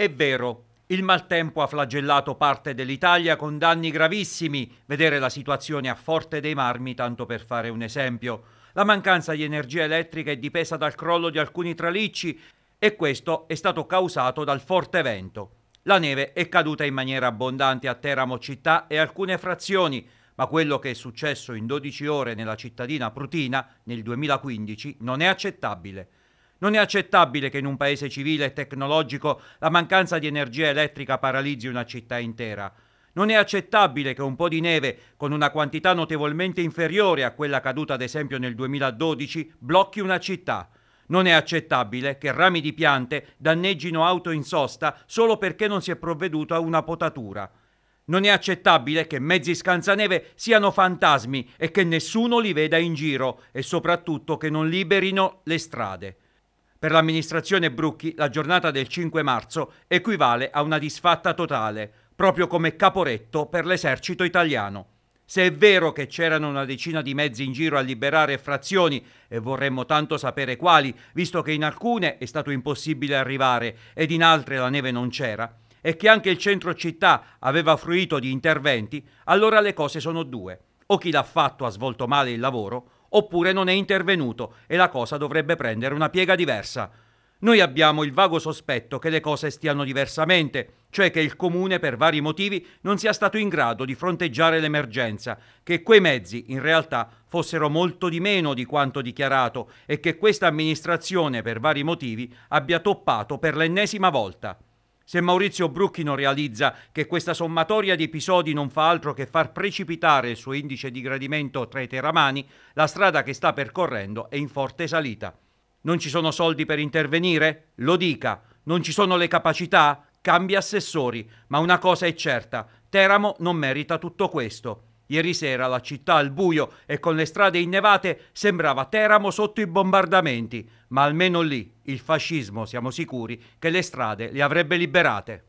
È vero, il maltempo ha flagellato parte dell'Italia con danni gravissimi, vedere la situazione a Forte dei Marmi tanto per fare un esempio. La mancanza di energia elettrica è dipesa dal crollo di alcuni tralicci e questo è stato causato dal forte vento. La neve è caduta in maniera abbondante a Teramo città e alcune frazioni, ma quello che è successo in 12 ore nella cittadina Prutina nel 2015 non è accettabile. Non è accettabile che in un paese civile e tecnologico la mancanza di energia elettrica paralizzi una città intera. Non è accettabile che un po' di neve, con una quantità notevolmente inferiore a quella caduta ad esempio nel 2012, blocchi una città. Non è accettabile che rami di piante danneggino auto in sosta solo perché non si è provveduto a una potatura. Non è accettabile che mezzi scansaneve siano fantasmi e che nessuno li veda in giro e soprattutto che non liberino le strade. Per l'amministrazione Brucchi la giornata del 5 marzo equivale a una disfatta totale, proprio come Caporetto per l'esercito italiano. Se è vero che c'erano una decina di mezzi in giro a liberare frazioni, e vorremmo tanto sapere quali, visto che in alcune è stato impossibile arrivare ed in altre la neve non c'era, e che anche il centro città aveva fruito di interventi, allora le cose sono due. O chi l'ha fatto ha svolto male il lavoro, oppure non è intervenuto e la cosa dovrebbe prendere una piega diversa. Noi abbiamo il vago sospetto che le cose stiano diversamente, cioè che il comune per vari motivi non sia stato in grado di fronteggiare l'emergenza, che quei mezzi in realtà fossero molto di meno di quanto dichiarato e che questa amministrazione per vari motivi abbia toppato per l'ennesima volta. Se Maurizio Brucchino realizza che questa sommatoria di episodi non fa altro che far precipitare il suo indice di gradimento tra i teramani, la strada che sta percorrendo è in forte salita. Non ci sono soldi per intervenire? Lo dica. Non ci sono le capacità? Cambia assessori. Ma una cosa è certa, Teramo non merita tutto questo. Ieri sera la città al buio e con le strade innevate sembrava Teramo sotto i bombardamenti, ma almeno lì il fascismo siamo sicuri che le strade le avrebbe liberate.